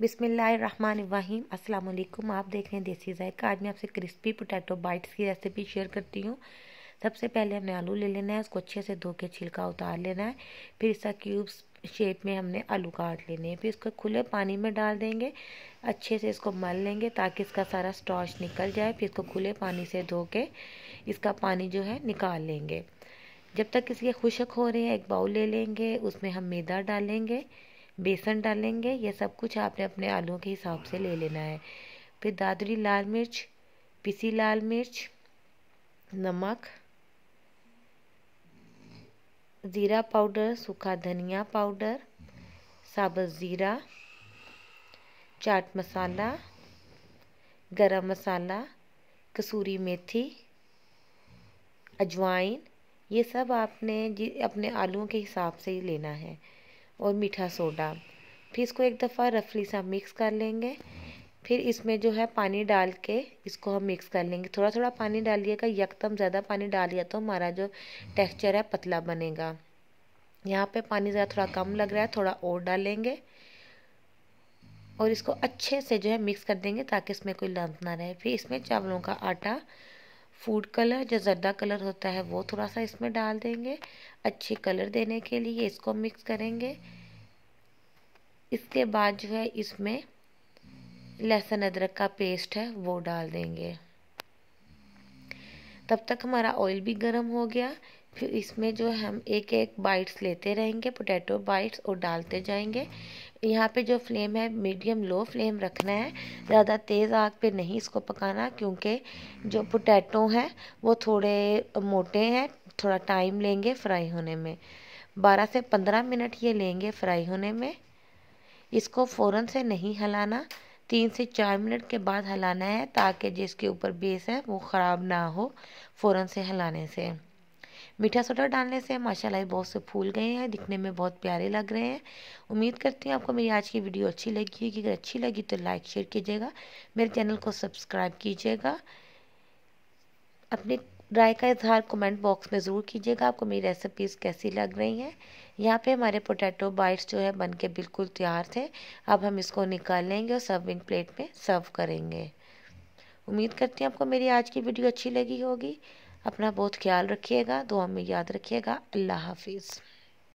बिसमीम वालेकुम आप देख रहे हैं देसी जायका आज मैं आपसे क्रिस्पी पोटैटो बाइट्स की रेसिपी शेयर करती हूँ सबसे पहले हमने आलू ले लेना है उसको अच्छे से धो के छिलका उतार लेना है फिर इसका क्यूब्स शेप में हमने आलू काट लेने हैं फिर इसको खुले पानी में डाल देंगे अच्छे से इसको मल लेंगे ताकि इसका सारा स्टॉच निकल जाए फिर इसको खुले पानी से धो के इसका पानी जो है निकाल लेंगे जब तक इसके खुशक हो रहे हैं एक बाउल ले लेंगे उसमें हम मैदा डालेंगे बेसन डालेंगे ये सब कुछ आपने अपने आलुओं के हिसाब से ले लेना है फिर दादरी लाल मिर्च पिसी लाल मिर्च नमक ज़ीरा पाउडर सूखा धनिया पाउडर साबुत ज़ीरा चाट मसाला गरम मसाला कसूरी मेथी अजवाइन ये सब आपने जी अपने आलुओं के हिसाब से ही लेना है और मीठा सोडा फिर इसको एक दफ़ा रफली सा मिक्स कर लेंगे फिर इसमें जो है पानी डाल के इसको हम मिक्स कर लेंगे थोड़ा थोड़ा पानी डालिएगा यकदम ज़्यादा पानी डालिए तो हमारा जो टेक्सचर है पतला बनेगा यहाँ पे पानी ज़रा थोड़ा कम लग रहा है थोड़ा और डालेंगे और इसको अच्छे से जो है मिक्स कर देंगे ताकि इसमें कोई लंप ना रहे फिर इसमें चावलों का आटा फूड कलर जो जर्दा कलर होता है वो थोड़ा सा इसमें डाल देंगे अच्छे कलर देने के लिए इसको मिक्स करेंगे इसके बाद जो है इसमें लहसुन अदरक का पेस्ट है वो डाल देंगे तब तक हमारा ऑयल भी गर्म हो गया फिर इसमें जो हम एक एक बाइट्स लेते रहेंगे पोटैटो बाइट्स और डालते जाएंगे यहाँ पे जो फ्लेम है मीडियम लो फ्लेम रखना है ज़्यादा तेज़ आग पे नहीं इसको पकाना क्योंकि जो पोटैटो हैं वो थोड़े मोटे हैं थोड़ा टाइम लेंगे फ्राई होने में बारह से पंद्रह मिनट ये लेंगे फ्राई होने में इसको फ़ौर से नहीं हलाना तीन से चार मिनट के बाद हलाना है ताकि जिसके ऊपर बेस है वो ख़राब ना हो फ़ौरन से हलाने से मीठा सोडा डालने से माशाल्लाह बहुत से फूल गए हैं दिखने में बहुत प्यारे लग रहे हैं उम्मीद करती हूँ आपको मेरी आज की वीडियो अच्छी लगी होगी अगर अच्छी लगी तो लाइक शेयर कीजिएगा मेरे चैनल को सब्सक्राइब कीजिएगा अपने राय का इजहार कमेंट बॉक्स में ज़रूर कीजिएगा आपको मेरी रेसिपीज़ कैसी लग रही हैं यहाँ पे हमारे पोटैटो बाइट्स जो है बन के बिल्कुल तैयार थे अब हम इसको निकाल लेंगे और सर्विंग प्लेट में सर्व करेंगे उम्मीद करती हूँ आपको मेरी आज की वीडियो अच्छी लगी होगी अपना बहुत ख्याल रखिएगा दुआ में याद रखिएगा अल्लाह हाफिज़